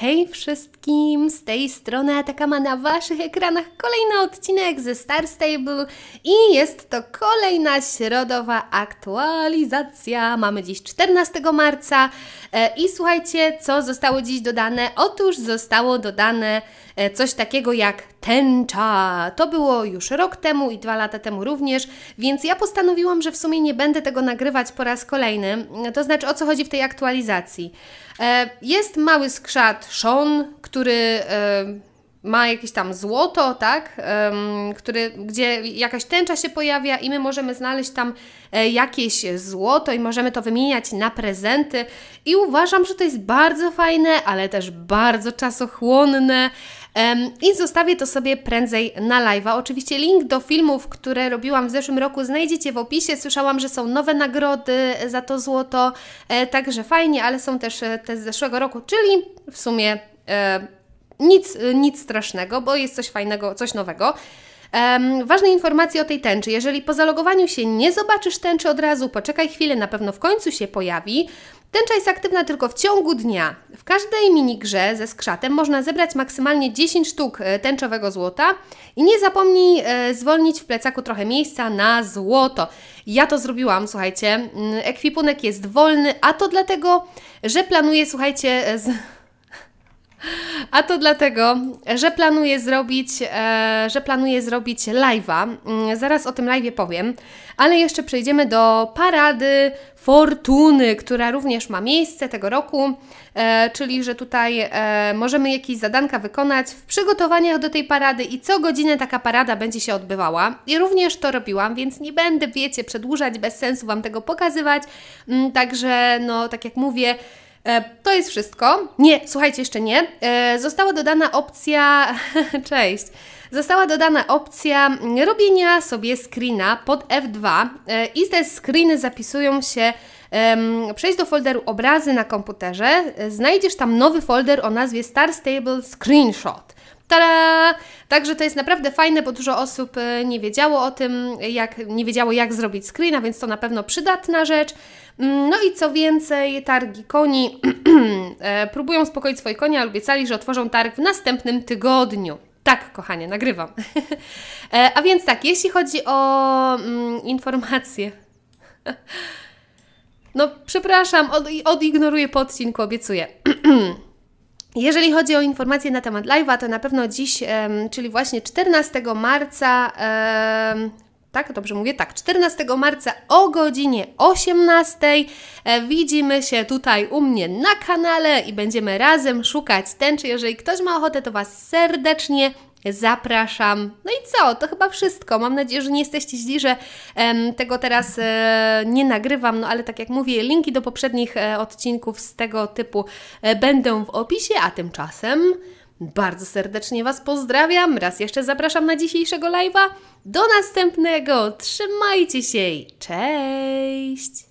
Hej wszystkim, z tej strony ma na Waszych ekranach kolejny odcinek ze Star Stable i jest to kolejna środowa aktualizacja. Mamy dziś 14 marca e, i słuchajcie, co zostało dziś dodane? Otóż zostało dodane E, coś takiego jak tęcza. To było już rok temu i dwa lata temu również, więc ja postanowiłam, że w sumie nie będę tego nagrywać po raz kolejny. E, to znaczy, o co chodzi w tej aktualizacji? E, jest mały skrzat Sean, który ma jakieś tam złoto, tak, który, gdzie jakaś tęcza się pojawia i my możemy znaleźć tam jakieś złoto i możemy to wymieniać na prezenty i uważam, że to jest bardzo fajne, ale też bardzo czasochłonne i zostawię to sobie prędzej na live'a. Oczywiście link do filmów, które robiłam w zeszłym roku znajdziecie w opisie. Słyszałam, że są nowe nagrody za to złoto, e, także fajnie, ale są też e, te z zeszłego roku, czyli w sumie e, nic, nic strasznego, bo jest coś fajnego, coś nowego. Um, ważne informacje o tej tęczy. Jeżeli po zalogowaniu się nie zobaczysz tęczy od razu, poczekaj chwilę, na pewno w końcu się pojawi. Tęcza jest aktywna tylko w ciągu dnia. W każdej minigrze ze skrzatem można zebrać maksymalnie 10 sztuk e, tęczowego złota i nie zapomnij e, zwolnić w plecaku trochę miejsca na złoto. Ja to zrobiłam, słuchajcie. Mm, ekwipunek jest wolny, a to dlatego, że planuję, słuchajcie, e, z a to dlatego, że planuję zrobić, e, że planuję zrobić live'a. Mm, zaraz o tym live'ie powiem, ale jeszcze przejdziemy do parady fortuny, która również ma miejsce tego roku, e, czyli że tutaj e, możemy jakieś zadanka wykonać w przygotowaniach do tej parady i co godzinę taka parada będzie się odbywała. I również to robiłam, więc nie będę, wiecie, przedłużać, bez sensu Wam tego pokazywać. Mm, także, no, tak jak mówię, E, to jest wszystko. Nie, słuchajcie, jeszcze nie. E, została dodana opcja. Cześć. Została dodana opcja robienia sobie screena pod F2 e, i te screeny zapisują się. Przejdź do folderu obrazy na komputerze, znajdziesz tam nowy folder o nazwie Star Stable Screenshot. Tada! Także to jest naprawdę fajne, bo dużo osób nie wiedziało o tym, jak, nie wiedziało jak zrobić screena, więc to na pewno przydatna rzecz. No i co więcej, targi koni e, próbują uspokoić swoje konie, ale obiecali, że otworzą targ w następnym tygodniu. Tak, kochanie, nagrywam. E, a więc tak, jeśli chodzi o mm, informacje. No, przepraszam, od, odignoruję po odcinku, obiecuję. Jeżeli chodzi o informacje na temat live'a, to na pewno dziś, czyli właśnie 14 marca, tak? Dobrze mówię? Tak, 14 marca o godzinie 18. E, widzimy się tutaj u mnie na kanale i będziemy razem szukać tęczy. Jeżeli ktoś ma ochotę, to Was serdecznie zapraszam. No i co? To chyba wszystko. Mam nadzieję, że nie jesteście źli, że em, tego teraz e, nie nagrywam, no ale tak jak mówię, linki do poprzednich e, odcinków z tego typu e, będą w opisie, a tymczasem bardzo serdecznie Was pozdrawiam, raz jeszcze zapraszam na dzisiejszego live'a. Do następnego, trzymajcie się cześć!